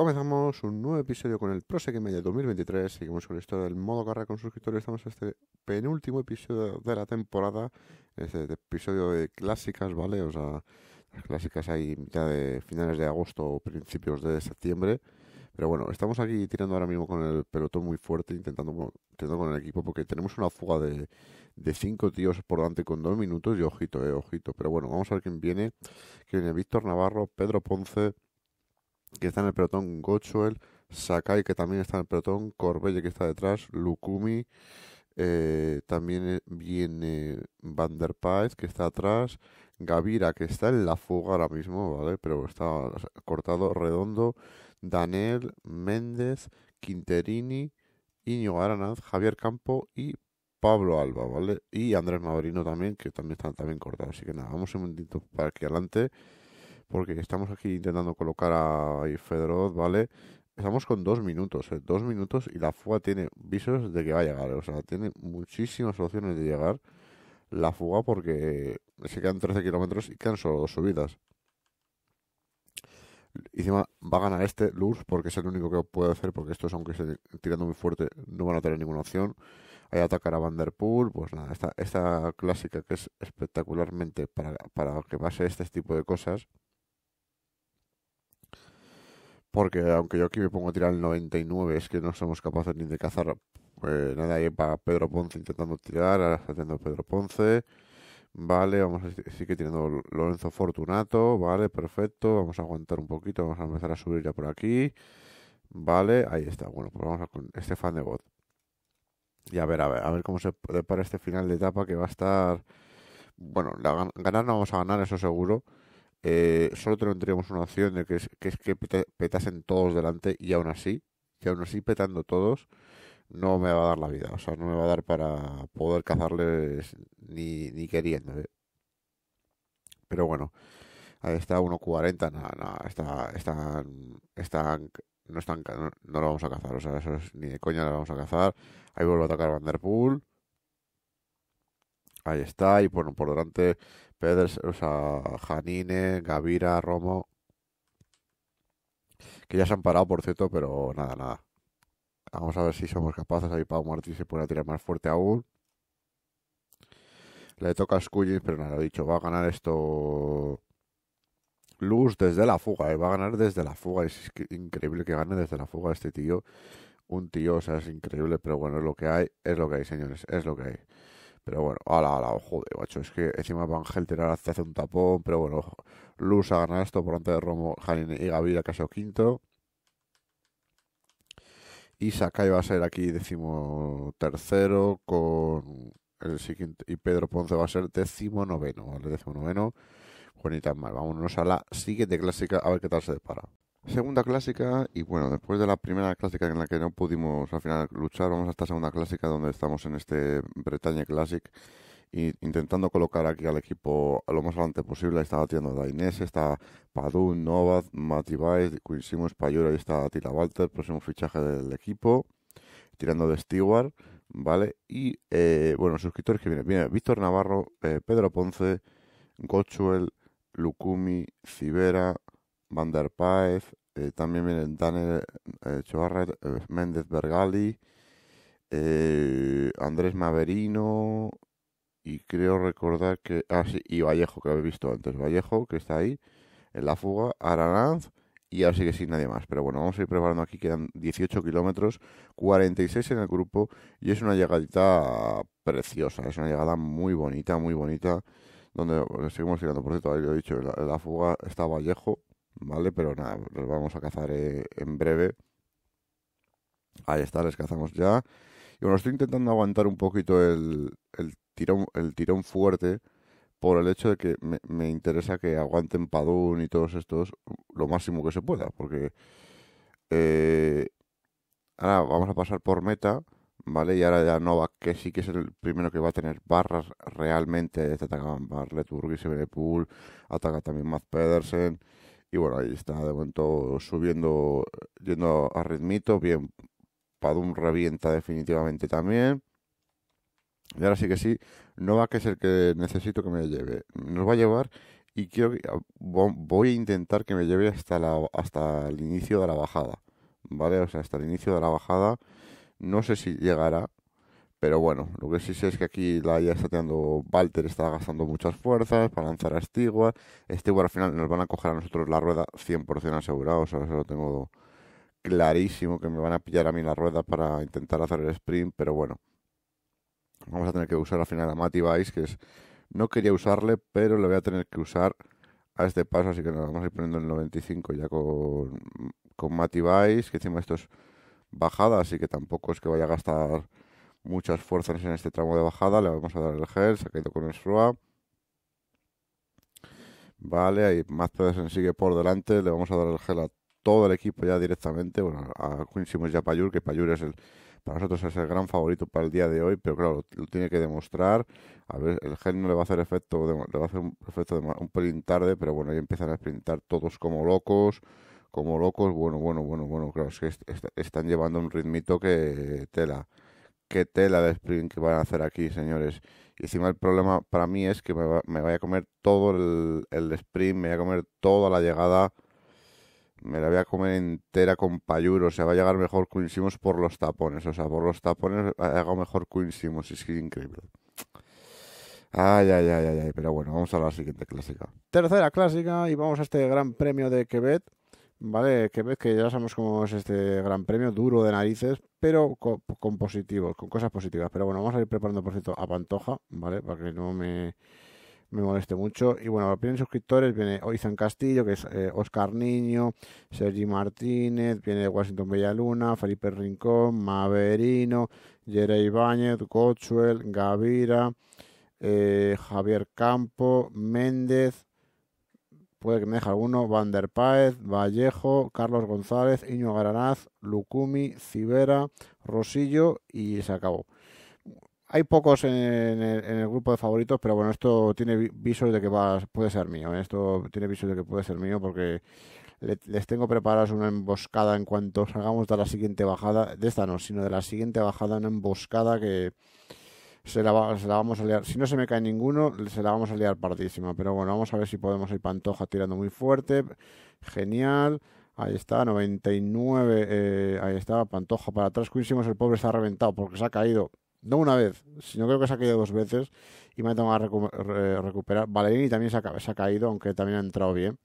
Comenzamos un nuevo episodio con el Prosec Media 2023. Seguimos con historia del modo carrera con suscriptores. Estamos en este penúltimo episodio de la temporada. Este episodio de clásicas, ¿vale? O sea, las clásicas hay mitad de finales de agosto o principios de septiembre. Pero bueno, estamos aquí tirando ahora mismo con el pelotón muy fuerte, intentando, bueno, con el equipo, porque tenemos una fuga de, de cinco tíos por delante con dos minutos y ojito, eh, ojito. Pero bueno, vamos a ver quién viene. Que viene Víctor Navarro, Pedro Ponce que está en el pelotón, Gochuel, Sakai, que también está en el pelotón, Corbelle, que está detrás, Lukumi, eh, también eh, viene Van que está atrás, Gavira, que está en la fuga ahora mismo, ¿vale? Pero está cortado redondo, Daniel, Méndez, Quinterini, Iño Aranaz, Javier Campo y Pablo Alba, ¿vale? Y Andrés Maverino también, que también están también cortados. Así que nada, vamos un momentito para aquí adelante porque estamos aquí intentando colocar a Fedorov, ¿vale? Estamos con dos minutos, ¿eh? dos minutos y la fuga tiene visos de que va a llegar, ¿eh? o sea, tiene muchísimas opciones de llegar la fuga porque se quedan 13 kilómetros y quedan solo dos subidas. Y encima va a ganar este Lurs porque es el único que puede hacer, porque estos, aunque estén tirando muy fuerte, no van a tener ninguna opción. Ahí atacar a Vanderpool, pues nada, esta, clásica que es espectacularmente para que pase este tipo de cosas porque aunque yo aquí me pongo a tirar el 99, es que no somos capaces ni de cazar pues nada, ahí para Pedro Ponce intentando tirar, ahora está teniendo Pedro Ponce. Vale, vamos a seguir teniendo Lorenzo Fortunato. Vale, perfecto. Vamos a aguantar un poquito. Vamos a empezar a subir ya por aquí. Vale, ahí está. Bueno, pues vamos a con este fan de bot. Y a ver, a ver, a ver cómo se depara este final de etapa que va a estar. Bueno, la, ganar no vamos a ganar, eso seguro. Eh, solo tendríamos una opción de que es que, petasen todos delante y aún así, y aún así petando todos, no me va a dar la vida, o sea, no me va a dar para poder cazarles ni, queriendo. ¿eh? Pero bueno, ahí está 1.40, nada, está, están, están, no están, no, lo vamos a cazar, o sea, eso ni de coña, lo vamos a cazar. Ahí vuelvo a atacar Vanderpool Ahí está, y bueno, por delante Peders, o sea, Janine, Gavira, Romo. Que ya se han parado, por cierto, pero nada, nada. Vamos a ver si somos capaces. Ahí Pau Martí se pone a tirar más fuerte aún. Le toca a pero nada, lo he dicho, va a ganar esto Luz desde la fuga, eh, va a ganar desde la fuga. Es increíble que gane desde la fuga este tío. Un tío, o sea, es increíble, pero bueno, es lo que hay, es lo que hay, señores, es lo que hay. Pero bueno, ala, ala, joder, macho. Es que encima Van te hace un tapón. Pero bueno, Luz ha ganado esto por antes de Romo, Janine y Gaviria, que ha sido quinto. Y Sakai va a ser aquí décimo tercero con el siguiente. Y Pedro Ponce va a ser décimo noveno, ¿vale? Décimo noveno. Juanita mal. Vámonos a la siguiente clásica a ver qué tal se depara. Segunda clásica, y bueno, después de la primera clásica en la que no pudimos al final luchar, vamos a esta segunda clásica donde estamos en este Bretaña Classic y intentando colocar aquí al equipo lo más adelante posible. Ahí está batiendo Dainés, está Padun, Novad, Matibais, Quinn Payura, ahí está Tila Walter, próximo fichaje del equipo, tirando de Stewart, ¿vale? Y eh, bueno, suscriptores que vienen, viene Víctor Navarro, eh, Pedro Ponce, Gochuel, Lukumi, Cibera, Van eh, también vienen Daniel eh, eh Méndez Bergali, eh, Andrés Maverino y creo recordar que... Ah, y Vallejo, que habéis visto antes. Vallejo, que está ahí, en la fuga, Aranaz y ahora sí que sin nadie más. Pero bueno, vamos a ir preparando aquí, quedan 18 kilómetros, 46 en el grupo y es una llegadita preciosa, es una llegada muy bonita, muy bonita, donde seguimos llegando. Por cierto, ahí lo he dicho, la fuga está Vallejo, ¿vale? Pero nada, los vamos a cazar eh, en breve. Ahí está, les cazamos ya. Y bueno, estoy intentando aguantar un poquito el, el tirón, el tirón fuerte por el hecho de que me, me, interesa que aguanten Padun y todos estos lo máximo que se pueda, porque eh, ahora vamos a pasar por meta, ¿vale? Y ahora ya nova que sí que es el primero que va a tener barras realmente, se atacan Barlet, Burgis, pool ataca también Matt Pedersen, y bueno, ahí está de momento subiendo, yendo a ritmito. Bien, Padum revienta definitivamente también. Y ahora sí que sí, Novak que es el que necesito que me lleve. Nos va a llevar y ah, voy a intentar que me lleve hasta, la, hasta el inicio de la bajada. ¿Vale? O sea, hasta el inicio de la bajada. No sé si llegará, pero bueno, lo que sí sé es que aquí la ya está Walter está gastando muchas fuerzas para lanzar a Stigua. Stigua al final nos van a coger a nosotros la rueda 100% asegurados, ahora se eso lo tengo clarísimo que me van a pillar a mí la rueda para intentar hacer el sprint. Pero bueno, vamos a tener que usar al final a Matty Vice, que es. No quería usarle, pero le voy a tener que usar a este paso. Así que nos vamos a ir poniendo el 95 ya con, con Matty que encima esto es bajada, así que tampoco es que vaya a gastar muchas fuerzas en este tramo de bajada. Le vamos a dar el gel, se ha caído con el SROA. Vale, ahí más se sigue por delante. Le vamos a dar el gel a todo el equipo ya directamente. Bueno, a Quincy y a Payur, que Payur es el, para nosotros es el gran favorito para el día de hoy, pero claro, lo, tiene que demostrar. A ver, el gel no le va a hacer efecto, le va a hacer un efecto de, un pelín tarde, pero bueno, ahí empiezan a sprintar todos como locos como locos, bueno, bueno, bueno, bueno, claro, es que están llevando un ritmito que tela qué tela de sprint que van a hacer aquí, señores. Y encima el problema para mí es que me, va, voy a comer todo el, sprint, me voy a comer toda la llegada, me la voy a comer entera con payuro. O sea, va a llegar mejor Queen por los tapones. O sea, por los tapones hago mejor Queen y Es que increíble. ay, ay, ay, ay. Pero bueno, vamos a la siguiente clásica. Tercera clásica y vamos a este gran premio de Quebec ¿vale? Que ves que ya sabemos cómo es este gran premio, duro de narices, pero con, positivos, con cosas positivas. Pero bueno, vamos a ir preparando, por cierto, a Pantoja, ¿vale? Para que no me, moleste mucho. Y bueno, vienen suscriptores, viene Oizan Castillo, que es Oscar eh, Niño, Sergi Martínez, viene Washington Bellaluna, Felipe Rincón, Maverino, Jerey Ibáñez, Cochuel, Gavira, eh, Javier Campo, Méndez, puede que me deje alguno, Van der páez Vallejo, Carlos González, Iño Garanaz, Lucumi, Cibera, Rosillo y se acabó. Hay pocos en el, grupo de favoritos, pero bueno, esto tiene visos de que va, puede ser mío. ¿eh? Esto tiene visos de que puede ser mío porque les tengo preparadas una emboscada en cuanto salgamos de la siguiente bajada. De esta no, sino de la siguiente bajada, una emboscada que, se la, vamos a liar. Si no se me cae ninguno, se la vamos a liar partísima. Pero bueno, vamos a ver si podemos ir Pantoja tirando muy fuerte. Genial. Ahí está, 99. Eh, ahí está, Pantoja para atrás. Quisimos, el pobre se ha reventado porque se ha caído. No una vez, sino creo que se ha caído dos veces y me ha tomado a recuperar. Valerini también se ha, caído, aunque también ha entrado bien.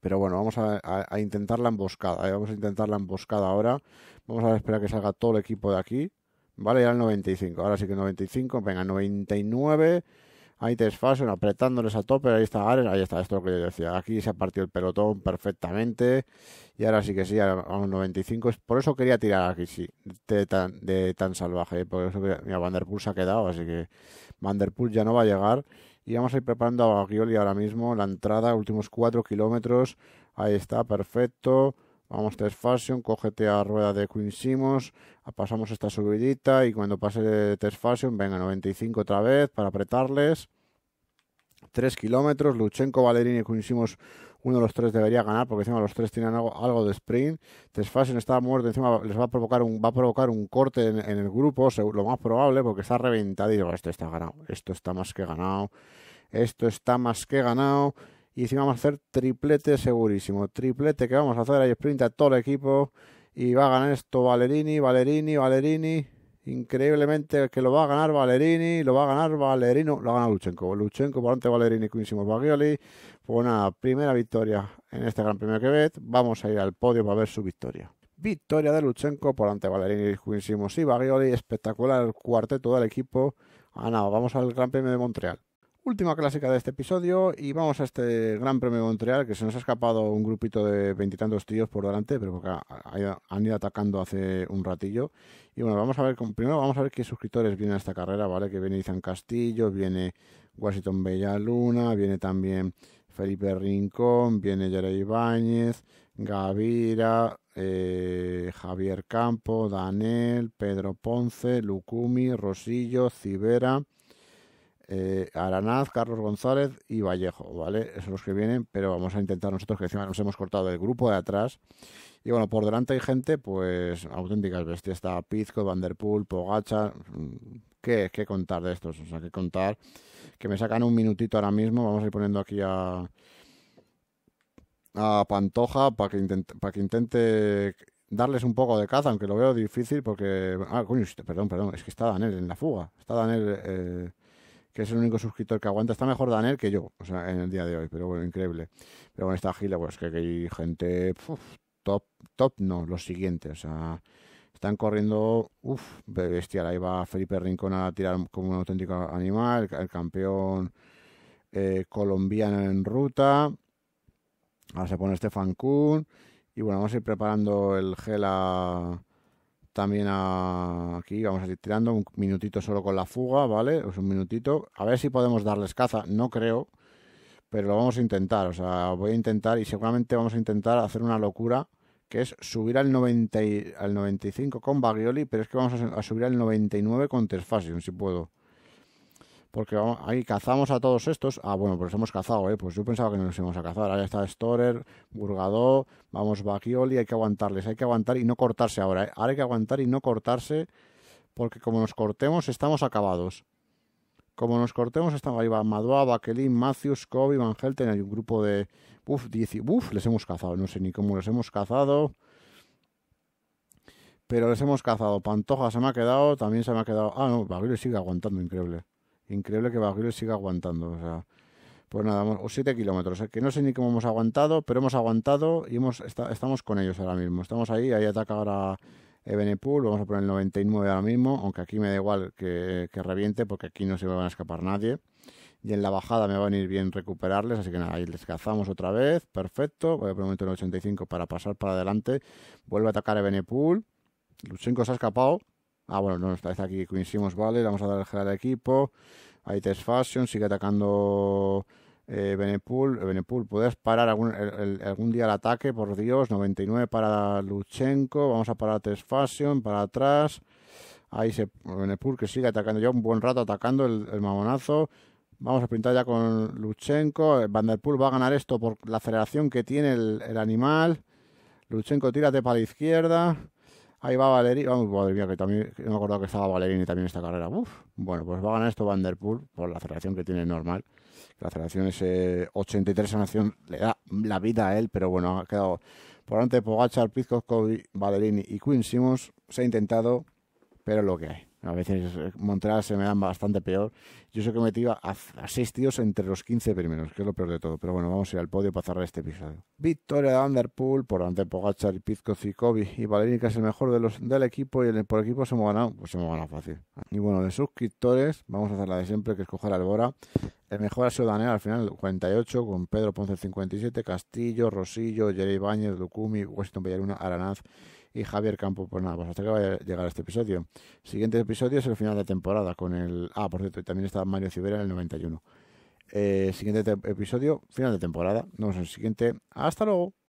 Pero bueno, vamos a, intentar la emboscada. Eh, vamos a intentar la emboscada ahora. Vamos a esperar a que salga todo el equipo de aquí. Vale, ya el 95. Ahora sí que 95. Venga, 99. Ahí te desfasen, apretándoles a tope. Ahí está Ares. Ahí está, esto que yo decía. Aquí se ha partido el pelotón perfectamente. Y ahora sí que sí, a un 95. Por eso quería tirar aquí, sí. De tan, salvaje. ¿eh? Por eso que, mira, Vanderpool se ha quedado. Así que Vanderpool ya no va a llegar. Y vamos a ir preparando a Gioli ahora mismo. La entrada, últimos 4 kilómetros. Ahí está, perfecto. Vamos test fashion, cógete a rueda de Queen Simons, pasamos esta subidita y cuando pase test fashion, venga, 95 otra vez para apretarles. 3 kilómetros, Luchenko, Valerini y Queen uno de los tres debería ganar porque encima los tres tienen algo, de sprint. Test fashion está muerto, encima les va a provocar un, va a provocar un corte en, el grupo, lo más probable, porque está reventado y esto está ganado, esto está más que ganado, esto está más que ganado y encima vamos a hacer triplete segurísimo. Triplete que vamos a hacer, ahí sprint a todo el equipo y va a ganar esto Valerini, Valerini, Valerini. Increíblemente que lo va a ganar Valerini, lo va a ganar Valerino, lo gana Luchenko. Luchenko por ante Valerini, Quinsimos Bagioli. Pues una primera victoria en este Gran Premio queved Quebec. Vamos a ir al podio para ver su victoria. Victoria de Luchenko por ante Valerini, Quinsimos y Bagioli. Espectacular el cuarteto del equipo. Ah, no, vamos al Gran Premio de Montreal. Última clásica de este episodio y vamos a este Gran Premio de Montreal que se nos ha escapado un grupito de veintitantos tíos por delante, pero porque han ido atacando hace un ratillo. Y bueno, vamos a ver, primero vamos a ver qué suscriptores vienen a esta carrera, ¿vale? Que viene Izan Castillo, viene Washington Bella Luna, viene también Felipe Rincón, viene Yara Ibáñez, Gavira, eh, Javier Campo, Danel, Pedro Ponce, Lucumi, Rosillo, Cibera. Eh, Aranaz, Carlos González y Vallejo, ¿vale? Esos son los que vienen, pero vamos a intentar nosotros, que encima nos hemos cortado del grupo de atrás. Y bueno, por delante hay gente, pues, auténticas bestias. Está Pizco, Vanderpool, Pogacha. Mm, ¿Qué, ¿Qué contar de estos? O sea, qué contar. Que me sacan un minutito ahora mismo. Vamos a ir poniendo aquí a, a Pantoja para que, intente, para que intente darles un poco de caza, aunque lo veo difícil porque... Ah, coño, perdón, perdón. Es que está Daniel en la fuga. Está Daniel. Eh, que es el único suscriptor que aguanta. Está mejor Daniel que yo, o sea, en el día de hoy, pero bueno, increíble. Pero bueno, esta gila, pues que, hay gente top, top no, los siguientes, o sea, están corriendo, uff, bestia Ahí va Felipe Rincón a tirar como un auténtico animal, el, campeón eh, colombiano en ruta. Ahora se pone Stefan Kuhn. Y bueno, vamos a ir preparando el gela también aquí, vamos a ir tirando un minutito solo con la fuga, ¿vale? es pues un minutito, a ver si podemos darles caza, no creo, pero lo vamos a intentar, o sea, voy a intentar y seguramente vamos a intentar hacer una locura que es subir al, 90 al 95 con Baglioli, pero es que vamos a, subir al 99 con Tesfasion, si puedo. Porque ahí cazamos a todos estos. Ah, bueno, pues hemos cazado, ¿eh? Pues yo pensaba que no los íbamos a cazar. Ahí está Storer, Burgado, vamos, Baquioli. Hay que aguantarles, hay que aguantar y no cortarse ahora. Eh. Ahora hay que aguantar y no cortarse. Porque como nos cortemos, estamos acabados. Como nos cortemos, estamos ahí. Va Madua, Baquelin, Matthews, Kobe, Van Helten. Hay un grupo de. Uf, 10. Uf, les hemos cazado. No sé ni cómo les hemos cazado pero les hemos cazado. Pantoja se me ha quedado, también se me ha quedado. Ah, no, Bagioli sigue aguantando, increíble. Increíble que Baguio siga aguantando. O sea, pues nada, o 7 kilómetros, ¿eh? que no sé ni cómo hemos aguantado, pero hemos aguantado y hemos estamos con ellos ahora mismo. Estamos ahí, ahí ataca ahora Ebenepool, vamos a poner el 99 ahora mismo, aunque aquí me da igual que, reviente, porque aquí no se me van a escapar nadie. Y en la bajada me va a venir bien recuperarles, así que nada, ahí les cazamos otra vez, perfecto. Voy a poner el 85 para pasar para adelante. Vuelve a atacar Ebenepool. cinco se ha escapado, Ah, bueno, no esta aquí coincidimos, vale. vamos a dar el general al equipo. Ahí Test Fashion, sigue atacando eh, Benepool. Eh, Benepool, ¿puedes parar algún, algún día el ataque? Por Dios, 99 para Luchenko. Vamos a parar Test Fashion, para atrás. Ahí se Benepool que sigue atacando ya un buen rato atacando el, mamonazo. Vamos a pintar ya con Luchenko. Eh, Vanderpool va a ganar esto por la aceleración que tiene el, el animal. Luchenko tírate para la izquierda. Ahí va Valerini. Vamos, madre mía, que también me que estaba Valerini también en esta carrera. Bueno, pues va a ganar esto Vanderpool por la aceleración que tiene normal. La aceleración es 83 83 nación, le da la vida a él, pero bueno, ha quedado por delante Pogachar, Pizkov, Cody, Valerini y Quinn Simons. Se ha intentado, pero lo que hay. A veces eh, Montreal se me dan bastante peor. Yo sé que me a, a seis tíos entre los 15 primeros, que es lo peor de todo. Pero bueno, vamos a ir al podio para cerrar este episodio. Victoria de Underpool por ante Pogachar, Pizco, Zikovi y que es el mejor de los, del equipo y el, por equipo se me ganado, pues se me ganado fácil. Y bueno, de suscriptores, vamos a hacer la de siempre, que es coger al el mejor ha sido Daniel al final, 48, con Pedro Ponce 57, Castillo, Rosillo, Jerry Báñez, Lucumi, Weston Villaruna, Aranaz y Javier Campo. Pues nada, pues hasta que vaya a llegar este episodio. Siguiente episodio es el final de temporada con el... Ah, por cierto, y también está Mario Cibera en el 91. Eh, siguiente episodio, final de temporada. Nos vemos en el siguiente. Hasta luego.